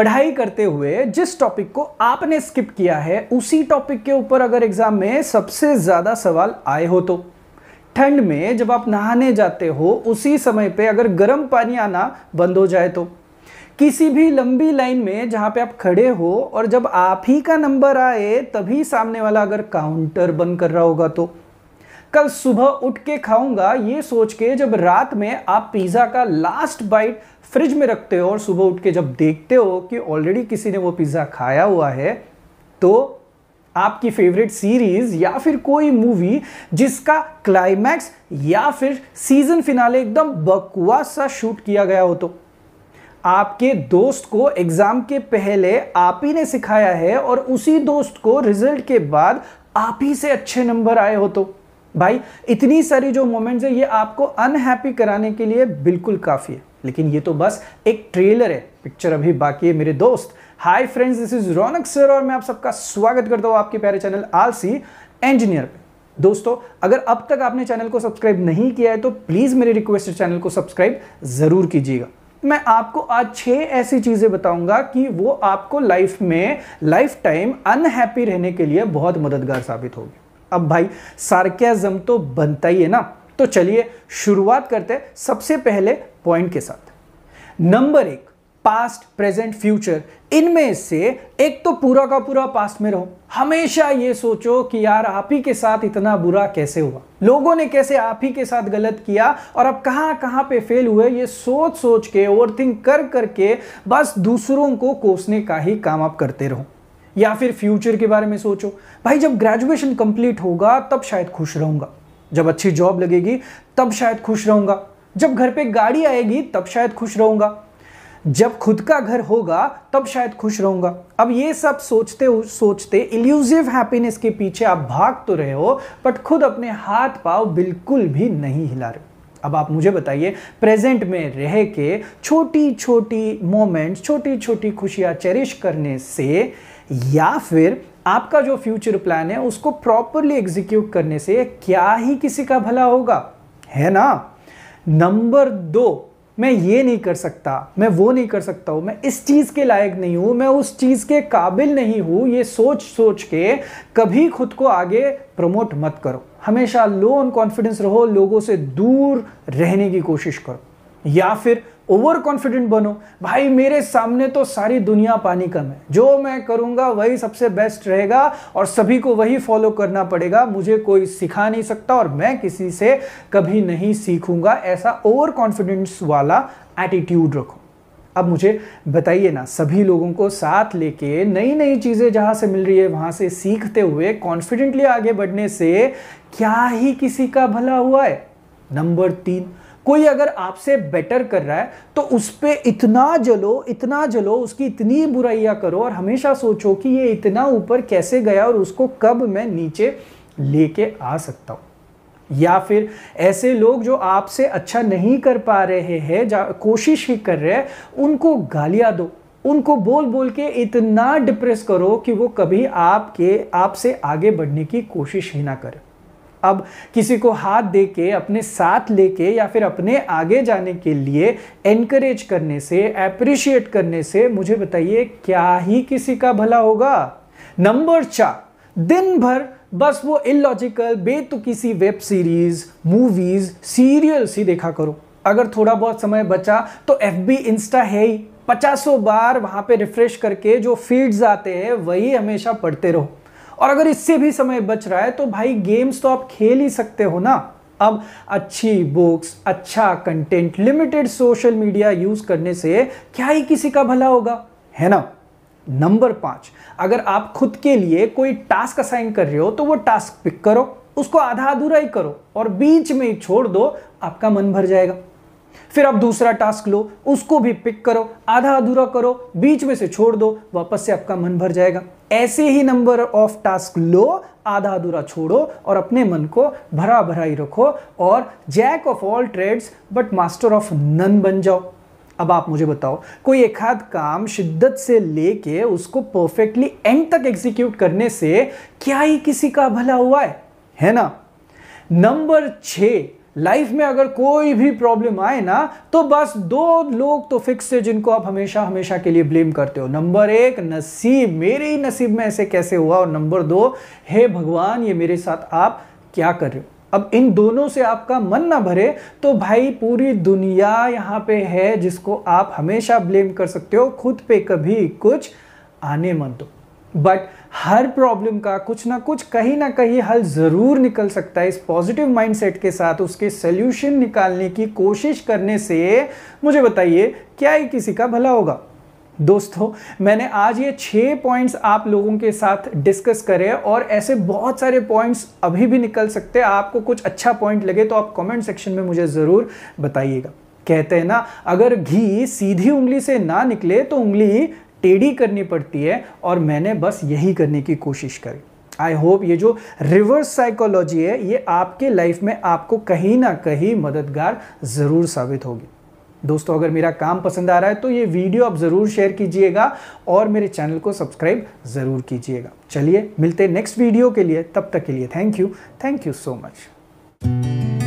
पढ़ाई करते हुए जिस टॉपिक को आपने स्किप किया है उसी टॉपिक के ऊपर अगर एग्जाम में सबसे ज़्यादा सवाल आए हो तो ठंड में जब आप नहाने जाते हो उसी समय पे अगर गर्म पानी आना बंद हो जाए तो किसी भी लंबी लाइन में जहां पे आप खड़े हो और जब आप ही का नंबर आए तभी सामने वाला अगर काउंटर बंद कर रहा होगा तो कल सुबह उठ के खाऊंगा ये सोच के जब रात में आप पिज़्ज़ा का लास्ट बाइट फ्रिज में रखते हो और सुबह उठ के जब देखते हो कि ऑलरेडी किसी ने वो पिज़्ज़ा खाया हुआ है तो आपकी फेवरेट सीरीज या फिर कोई मूवी जिसका क्लाइमैक्स या फिर सीजन फिनाले एकदम बकवास सा शूट किया गया हो तो आपके दोस्त को एग्जाम के पहले आप ही ने सिखाया है और उसी दोस्त को रिजल्ट के बाद आप ही से अच्छे नंबर आए हो तो भाई इतनी सारी जो मोमेंट्स है ये आपको अनहैप्पी कराने के लिए बिल्कुल काफ़ी है लेकिन ये तो बस एक ट्रेलर है पिक्चर अभी बाकी है मेरे दोस्त hi friends this is Raunak sir और मैं आप सबका स्वागत करता हूँ आपके प्यारे चैनल आलसी इंजीनियर पे दोस्तों अगर अब तक आपने चैनल को सब्सक्राइब नहीं किया है तो प्लीज़ मेरी रिक्वेस्ट चैनल को सब्सक्राइब ज़रूर कीजिएगा मैं आपको आज छह ऐसी चीज़ें बताऊंगा कि वो आपको लाइफ में लाइफ टाइम अनहैप्पी रहने के लिए बहुत मददगार साबित होगी अब भाई सार्केज़म तो बनता ही है ना तो चलिए शुरुआत करते हैं सबसे पहले पॉइंट के साथ नंबर एक पास्ट प्रेजेंट फ्यूचर इनमें से एक तो पूरा का पूरा पास्ट में रहो हमेशा ये सोचो कि यार आप ही के साथ इतना बुरा कैसे हुआ लोगों ने कैसे आप ही के साथ गलत किया और अब कहाँ कहाँ पे फेल हुए ये सोच सोच के थिंक कर करके बस दूसरों को कोसने का ही काम आप करते रहो या फिर फ्यूचर के बारे में सोचो भाई जब ग्रेजुएशन कंप्लीट होगा तब शायद खुश रहूंगा जब अच्छी जॉब लगेगी तब शायद खुश रहूंगा जब घर पे गाड़ी आएगी तब शायद खुश रहूंगा जब खुद का घर होगा तब शायद खुश रहूंगा अब ये सब सोचते सोचते इल्यूजिव हैप्पीनेस के पीछे आप भाग तो रहे हो बट खुद अपने हाथ पाव बिल्कुल भी नहीं हिला रहे अब आप मुझे बताइए प्रेजेंट में रह के छोटी छोटी मोमेंट्स छोटी छोटी खुशियां चेरिश करने से या फिर आपका जो फ्यूचर प्लान है उसको प्रॉपरली एग्जीक्यूट करने से क्या ही किसी का भला होगा है ना नंबर दो मैं ये नहीं कर सकता मैं वो नहीं कर सकता हूं मैं इस चीज़ के लायक नहीं हूं मैं उस चीज़ के काबिल नहीं हूं ये सोच सोच के कभी खुद को आगे प्रमोट मत करो हमेशा लो ऑन कॉन्फिडेंस रहो लोगों से दूर रहने की कोशिश करो या फिर ओवर कॉन्फिडेंट बनो भाई मेरे सामने तो सारी दुनिया पानी कम है जो मैं करूंगा वही सबसे बेस्ट रहेगा और सभी को वही फॉलो करना पड़ेगा मुझे कोई सिखा नहीं सकता और मैं किसी से कभी नहीं सीखूंगा ऐसा ओवर कॉन्फिडेंस वाला एटीट्यूड रखो अब मुझे बताइए ना सभी लोगों को साथ लेके नई नई चीज़ें जहां से मिल रही है वहां से सीखते हुए कॉन्फिडेंटली आगे बढ़ने से क्या ही किसी का भला हुआ है नंबर तीन कोई अगर आपसे बेटर कर रहा है तो उस पर इतना जलो इतना जलो उसकी इतनी बुराइयाँ करो और हमेशा सोचो कि ये इतना ऊपर कैसे गया और उसको कब मैं नीचे लेके आ सकता हूँ या फिर ऐसे लोग जो आपसे अच्छा नहीं कर पा रहे हैं कोशिश ही कर रहे हैं उनको गालियाँ दो उनको बोल बोल के इतना डिप्रेस करो कि वो कभी आपके आपसे आगे बढ़ने की कोशिश ही ना करें अब किसी को हाथ दे के अपने साथ लेके या फिर अपने आगे जाने के लिए एनकरेज करने से अप्रिशिएट करने से मुझे बताइए क्या ही किसी का भला होगा नंबर चार दिन भर बस वो इलॉजिकल बेतुकी सी वेब सीरीज मूवीज सीरियल्स ही देखा करो अगर थोड़ा बहुत समय बचा तो एफ बी इंस्टा है ही पचासों बार वहां पे रिफ्रेश करके जो फीड्स आते हैं वही हमेशा पढ़ते रहो और अगर इससे भी समय बच रहा है तो भाई गेम्स तो आप खेल ही सकते हो ना अब अच्छी बुक्स अच्छा content limited social media use करने से क्या ही किसी का भला होगा है ना नंबर पांच अगर आप खुद के लिए कोई टास्क असाइन कर रहे हो तो वो टास्क पिक करो उसको आधा अधूरा ही करो और बीच में ही छोड़ दो आपका मन भर जाएगा फिर आप दूसरा टास्क लो उसको भी पिक करो आधा अधूरा करो बीच में से छोड़ दो वापस से आपका मन भर जाएगा ऐसे ही नंबर ऑफ टास्क लो आधा अधूरा छोड़ो और अपने मन को भरा भरा ही रखो और jack of all trades but master of none बन जाओ अब आप मुझे बताओ कोई एक हाथ काम शिद्दत से लेके उसको परफेक्टली एंड तक एग्जीक्यूट करने से क्या ही किसी का भला हुआ है है ना नंबर छः लाइफ में अगर कोई भी प्रॉब्लम आए ना तो बस दो लोग तो फिक्स है जिनको आप हमेशा हमेशा के लिए ब्लेम करते हो नंबर एक नसीब मेरे ही नसीब में ऐसे कैसे हुआ और नंबर दो हे भगवान ये मेरे साथ आप क्या कर रहे हो अब इन दोनों से आपका मन ना भरे तो भाई पूरी दुनिया यहाँ पे है जिसको आप हमेशा ब्लेम कर सकते हो खुद पे कभी कुछ आने मन दो बट हर प्रॉब्लम का कुछ ना कुछ कहीं ना कहीं हल ज़रूर निकल सकता है इस पॉजिटिव माइंडसेट के साथ उसके सोल्यूशन निकालने की कोशिश करने से मुझे बताइए क्या ये किसी का भला होगा दोस्तों मैंने आज ये छः पॉइंट्स आप लोगों के साथ डिस्कस करे और ऐसे बहुत सारे पॉइंट्स अभी भी निकल सकते हैं आपको कुछ अच्छा पॉइंट लगे तो आप कमेंट सेक्शन में मुझे ज़रूर बताइएगा कहते हैं ना अगर घी सीधी उंगली से ना निकले तो उंगली टेढ़ी करनी पड़ती है और मैंने बस यही करने की कोशिश करी आई होप ये जो रिवर्स साइकोलॉजी है ये आपके लाइफ में आपको कहीं ना कहीं मददगार ज़रूर साबित होगी दोस्तों अगर मेरा काम पसंद आ रहा है तो ये वीडियो आप ज़रूर शेयर कीजिएगा और मेरे चैनल को सब्सक्राइब ज़रूर कीजिएगा चलिए मिलते नेक्स्ट वीडियो के लिए तब तक के लिए thank you thank you so much